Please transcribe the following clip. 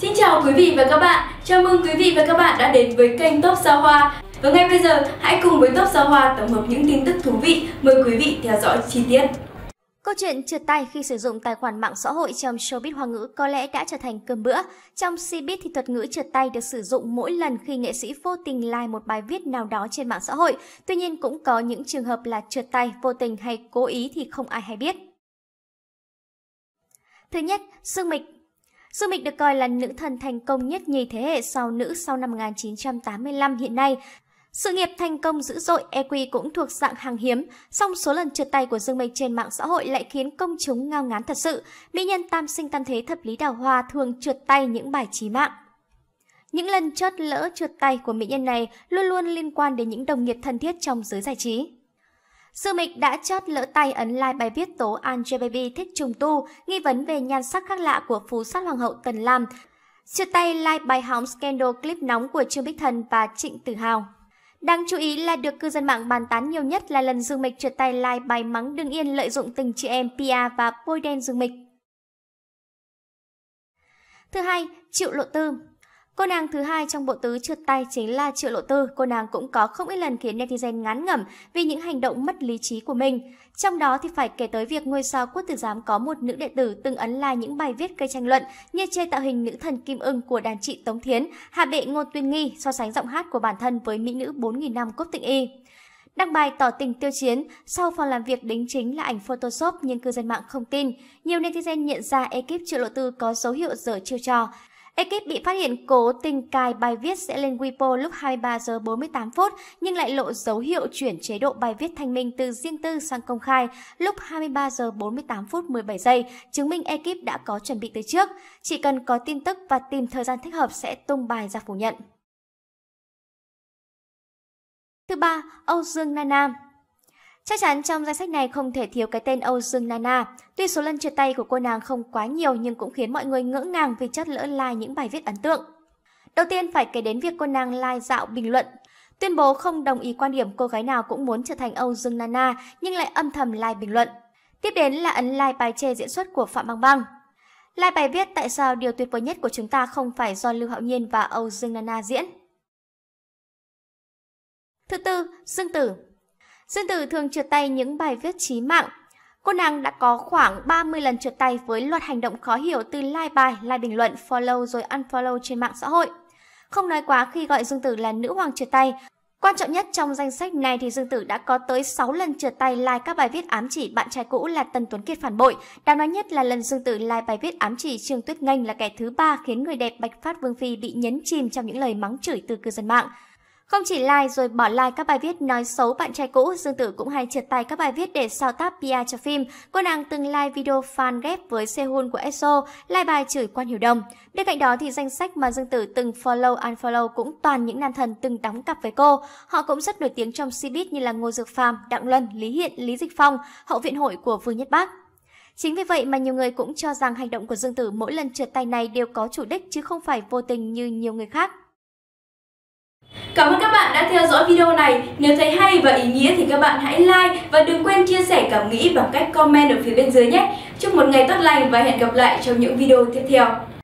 Xin chào quý vị và các bạn, chào mừng quý vị và các bạn đã đến với kênh Top Sao Hoa. Và ngay bây giờ, hãy cùng với Top Sao Hoa tổng hợp những tin tức thú vị. Mời quý vị theo dõi chi tiết. Câu chuyện trượt tay khi sử dụng tài khoản mạng xã hội trong showbiz hoa ngữ có lẽ đã trở thành cơm bữa. Trong showbiz thì thuật ngữ trượt tay được sử dụng mỗi lần khi nghệ sĩ vô tình like một bài viết nào đó trên mạng xã hội. Tuy nhiên cũng có những trường hợp là trượt tay vô tình hay cố ý thì không ai hay biết. Thứ nhất, sương mịch Du Mịch được coi là nữ thần thành công nhất nhì thế hệ sau nữ sau năm 1985 hiện nay. Sự nghiệp thành công dữ dội, EQ cũng thuộc dạng hàng hiếm, song số lần trượt tay của Dương Mịch trên mạng xã hội lại khiến công chúng ngao ngán thật sự. Mỹ nhân tam sinh tam thế thập lý đào hoa thường trượt tay những bài trí mạng. Những lần chớt lỡ trượt tay của mỹ nhân này luôn luôn liên quan đến những đồng nghiệp thân thiết trong giới giải trí. Sư Mịch đã chớt lỡ tay ấn like bài viết tố Angel Baby thích trùng tu, nghi vấn về nhan sắc khác lạ của phú sắc hoàng hậu Tần Lam. Siêu tay like bài hóng scandal clip nóng của Trương Bích Thần và Trịnh Tử Hào. Đáng chú ý là được cư dân mạng bàn tán nhiều nhất là lần Dương Mịch trượt tay like bài mắng đương yên lợi dụng tình chị em Pia và bôi đen Dương Mịch. Thứ hai, chịu Lộ Tư Cô nàng thứ hai trong bộ tứ trượt tay chính là Triệu Lộ Tư. Cô nàng cũng có không ít lần khiến netizen ngán ngẩm vì những hành động mất lý trí của mình. Trong đó thì phải kể tới việc ngôi sao quốc tử giám có một nữ đệ tử từng ấn like những bài viết gây tranh luận như chê tạo hình nữ thần kim ưng của đàn chị Tống Thiến, hạ bệ Ngôn Tuyên Nghi so sánh giọng hát của bản thân với mỹ nữ 4.000 năm cốc tịnh y. Đăng bài tỏ tình tiêu chiến, sau phòng làm việc đính chính là ảnh Photoshop nhưng cư dân mạng không tin. Nhiều netizen nhận ra ekip triệu lộ tư có dấu hiệu dở chiêu trò. Ekip bị phát hiện cố tình cài bài viết sẽ lên Weibo lúc 23 giờ 48 phút nhưng lại lộ dấu hiệu chuyển chế độ bài viết thanh minh từ riêng tư sang công khai lúc 23 giờ 48 phút 17 giây, chứng minh ekip đã có chuẩn bị từ trước. Chỉ cần có tin tức và tìm thời gian thích hợp sẽ tung bài ra phủ nhận. Thứ ba, Âu Dương Na Nam Chắc chắn trong danh sách này không thể thiếu cái tên Âu Dương Nana. Tuy số lần chia tay của cô nàng không quá nhiều nhưng cũng khiến mọi người ngỡ ngàng vì chất lỡ like những bài viết ấn tượng. Đầu tiên phải kể đến việc cô nàng like dạo bình luận. Tuyên bố không đồng ý quan điểm cô gái nào cũng muốn trở thành Âu Dương Nana nhưng lại âm thầm like bình luận. Tiếp đến là ấn like bài chê diễn xuất của Phạm Băng Băng. Like bài viết tại sao điều tuyệt vời nhất của chúng ta không phải do Lưu Hạo Nhiên và Âu Dương Nana diễn. Thứ tư, Dương Tử Dương Tử thường trượt tay những bài viết chí mạng. Cô nàng đã có khoảng 30 lần trượt tay với loạt hành động khó hiểu từ like bài, like bình luận, follow rồi unfollow trên mạng xã hội. Không nói quá khi gọi Dương Tử là nữ hoàng trượt tay, Quan trọng nhất trong danh sách này thì Dương Tử đã có tới 6 lần trượt tay like các bài viết ám chỉ bạn trai cũ là Tần Tuấn Kiệt phản bội. Đáng nói nhất là lần Dương Tử like bài viết ám chỉ Trương Tuyết Nganh là kẻ thứ ba khiến người đẹp Bạch Phát Vương Phi bị nhấn chìm trong những lời mắng chửi từ cư dân mạng. Không chỉ like rồi bỏ like các bài viết nói xấu bạn trai cũ, Dương Tử cũng hay trượt tay các bài viết để sao tác PR cho phim. Cô nàng từng like video fan ghép với Sehun của EXO, like bài chửi quan hiểu đồng. Bên cạnh đó thì danh sách mà Dương Tử từng follow unfollow cũng toàn những nam thần từng đóng cặp với cô. Họ cũng rất nổi tiếng trong showbiz như là Ngô Dược Phàm, Đặng Luân, Lý Hiện, Lý Dịch Phong, hậu viện hội của Vương Nhất Bác. Chính vì vậy mà nhiều người cũng cho rằng hành động của Dương Tử mỗi lần trượt tay này đều có chủ đích chứ không phải vô tình như nhiều người khác. Cảm ơn các bạn đã theo dõi video này. Nếu thấy hay và ý nghĩa thì các bạn hãy like và đừng quên chia sẻ cảm nghĩ bằng cách comment ở phía bên dưới nhé. Chúc một ngày tốt lành và hẹn gặp lại trong những video tiếp theo.